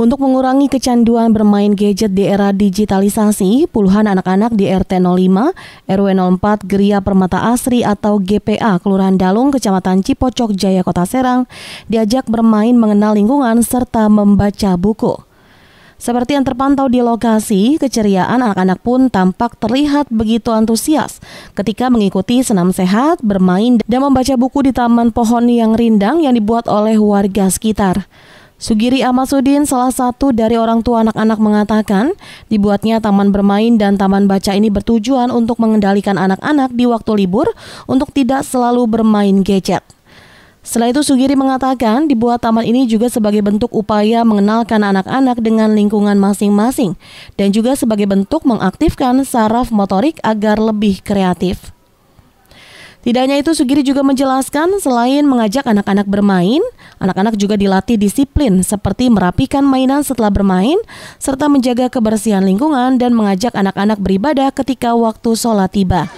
Untuk mengurangi kecanduan bermain gadget di era digitalisasi, puluhan anak-anak di RT 05, RW 04 Geria Permata Asri atau GPA Kelurahan Dalung, Kecamatan Cipocok, Jaya, Kota Serang, diajak bermain mengenal lingkungan serta membaca buku. Seperti yang terpantau di lokasi, keceriaan anak-anak pun tampak terlihat begitu antusias ketika mengikuti senam sehat, bermain, dan membaca buku di taman pohon yang rindang yang dibuat oleh warga sekitar. Sugiri Amasudin, salah satu dari orang tua anak-anak mengatakan, dibuatnya taman bermain dan taman baca ini bertujuan untuk mengendalikan anak-anak di waktu libur untuk tidak selalu bermain gadget. Setelah itu, Sugiri mengatakan dibuat taman ini juga sebagai bentuk upaya mengenalkan anak-anak dengan lingkungan masing-masing dan juga sebagai bentuk mengaktifkan saraf motorik agar lebih kreatif. Tidak hanya itu, Sugiri juga menjelaskan selain mengajak anak-anak bermain, anak-anak juga dilatih disiplin seperti merapikan mainan setelah bermain, serta menjaga kebersihan lingkungan dan mengajak anak-anak beribadah ketika waktu sholat tiba.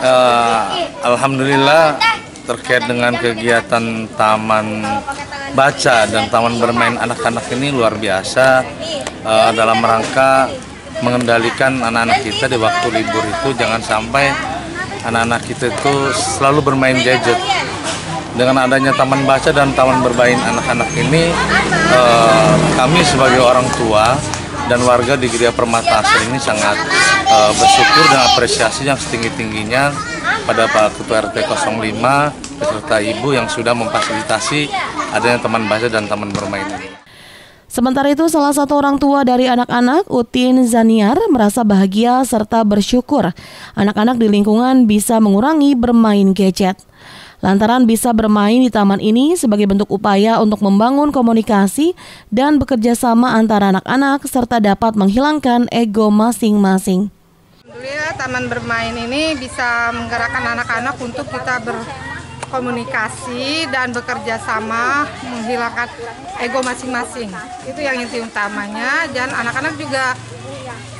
Uh, Alhamdulillah terkait dengan kegiatan taman baca dan taman bermain anak-anak ini luar biasa uh, dalam rangka mengendalikan anak-anak kita di waktu libur itu jangan sampai anak-anak kita itu selalu bermain gadget. Dengan adanya taman baca dan taman bermain anak-anak ini, eh, kami sebagai orang tua dan warga di Geria Permata Asri ini sangat eh, bersyukur dan apresiasi yang setinggi-tingginya pada Pak Ketua RT 05 beserta Ibu yang sudah memfasilitasi adanya taman baca dan taman bermain ini. Sementara itu, salah satu orang tua dari anak-anak, Utin Zaniar, merasa bahagia serta bersyukur anak-anak di lingkungan bisa mengurangi bermain gadget. Lantaran bisa bermain di taman ini sebagai bentuk upaya untuk membangun komunikasi dan bekerja sama antara anak-anak serta dapat menghilangkan ego masing-masing. Alhamdulillah taman bermain ini bisa menggerakkan anak-anak untuk kita ber komunikasi dan bekerja sama menghilangkan ego masing-masing. Itu yang inti utamanya dan anak-anak juga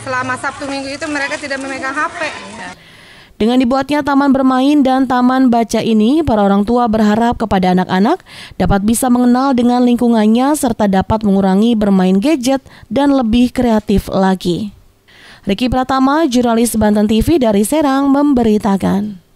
selama Sabtu Minggu itu mereka tidak memegang HP. Dengan dibuatnya taman bermain dan taman baca ini, para orang tua berharap kepada anak-anak dapat bisa mengenal dengan lingkungannya serta dapat mengurangi bermain gadget dan lebih kreatif lagi. Riki Pratama, jurnalis Banten TV dari Serang, memberitakan.